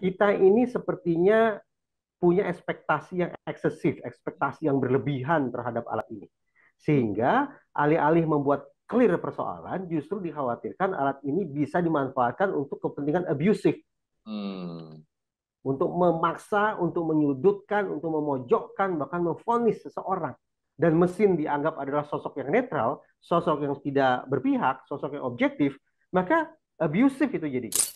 kita ini sepertinya punya ekspektasi yang eksesif, ekspektasi yang berlebihan terhadap alat ini. Sehingga alih-alih membuat clear persoalan, justru dikhawatirkan alat ini bisa dimanfaatkan untuk kepentingan abusive, Hmm. Untuk memaksa, untuk menyudutkan, untuk memojokkan, bahkan memfonis seseorang. Dan mesin dianggap adalah sosok yang netral, sosok yang tidak berpihak, sosok yang objektif, maka abusive itu jadinya.